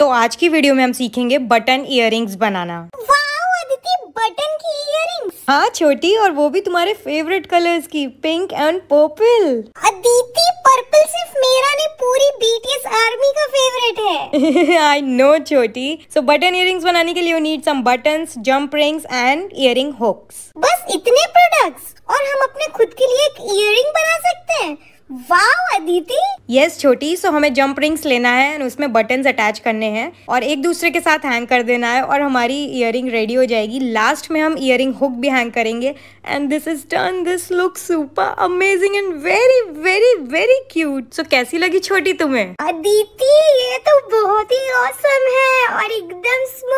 तो आज की वीडियो में हम सीखेंगे बटन इयर बनाना बटन की इयर हाँ छोटी और वो भी तुम्हारे फेवरेट कलर्स की pink and purple Aditi purple सिर्फ मेरा नहीं पूरी बीटीएस आर्मी का फेवरेट है आई नो छोटी सो बटन इयर बनाने के लिए you need some button jump rings and ear hooks बस इतने प्रोडक्ट्स वाह अदिति यस छोटी सो हमें जंप रिंग्स लेना है और उसमें बटन अटैच करने हैं और एक दूसरे के साथ हैंग कर देना है और हमारी इयर रेडी हो जाएगी लास्ट में हम इयरिंग हुक भी हैंग करेंगे and this is done this look super amazing and very very very cute so कैसी लगी छोटी तुम्हें अदिति ये तो बहुत ही औसम है और एकदम स्मूथ